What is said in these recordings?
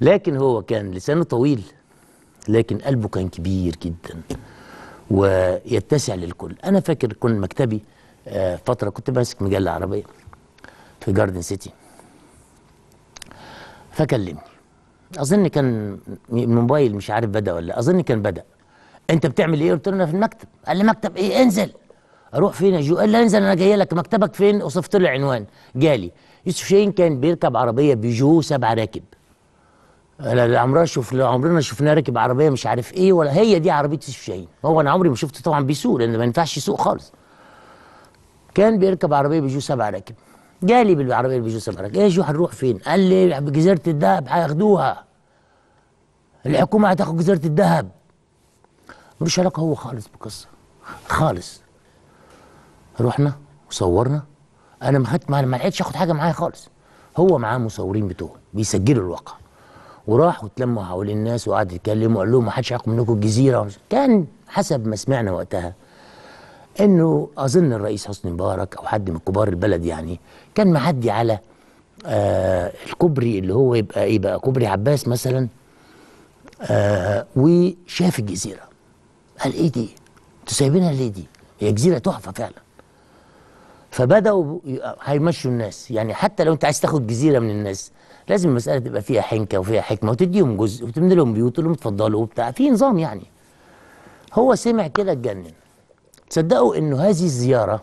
لكن هو كان لسانه طويل لكن قلبه كان كبير جدا ويتسع للكل انا فاكر كنت مكتبي آه، فتره كنت ماسك مجله عربيه في جاردن سيتي فكلمني اظن كان الموبايل مش عارف بدا ولا اظن كان بدا انت بتعمل ايه قلت له انا في المكتب قال لي مكتب ايه انزل اروح فين يا جو قال لي انزل انا جاي لك مكتبك فين وصفت له العنوان جالي يوسف شاهين كان بيركب عربيه بيجو سبع راكب انا عمرها شوف عمرنا شفناه راكب عربيه مش عارف ايه ولا هي دي عربيه يوسف شاهين هو انا عمري ما شفته طبعا بيسوق لان ما ينفعش يسوق خالص كان بيركب عربيه بيجو سبع راكب جالي بالعربيه بيجو سبع راكب ايه جو هنروح فين قال لي جزيره الذهب هياخدوها الحكومه هتاخد جزيره الذهب ملوش علاقه هو خالص بالقصه خالص رحنا وصورنا انا ما خدت ما لحقتش اخد حاجه معايا خالص هو معاه مصورين بتوعه بيسجلوا الواقع وراحوا اتلموا حوالين الناس وقعدوا يتكلموا وقال لهم ما حدش هياخد منكم الجزيره كان حسب ما سمعنا وقتها انه اظن الرئيس حسني مبارك او حد من كبار البلد يعني كان معدي على آه الكوبري اللي هو يبقى ايه بقى كوبري عباس مثلا آه وشاف الجزيره قال ايه دي؟ انتوا سايبينها ليه دي؟ هي جزيره تحفه فعلا فبداوا هيمشوا الناس يعني حتى لو انت عايز تاخد جزيره من الناس لازم المساله تبقى فيها حنكه وفيها حكمه وتديهم جزء وتبني لهم بيوت لهم اتفضلوا وبتاع في نظام يعني هو سمع كده اتجنن تصدقوا انه هذه الزياره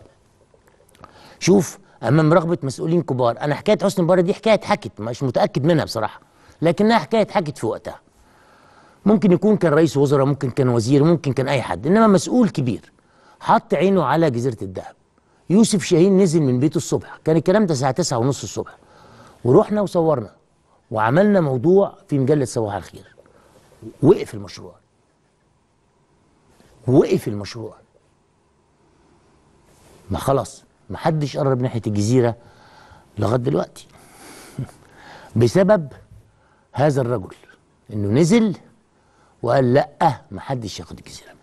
شوف امام رغبه مسؤولين كبار انا حكايه حسن مبارك دي حكايه حكت مش متاكد منها بصراحه لكنها حكايه حكت في وقتها ممكن يكون كان رئيس وزراء ممكن كان وزير ممكن كان اي حد انما مسؤول كبير حط عينه على جزيره الدهب يوسف شاهين نزل من بيته الصبح كان الكلام ده الساعه 9 ونص الصبح ورحنا وصورنا وعملنا موضوع في مجله صباح الخير وقف المشروع وقف المشروع ما خلاص ما حدش قرب ناحيه الجزيره لغايه دلوقتي بسبب هذا الرجل انه نزل وقال لا ما حدش ياخد الجزيره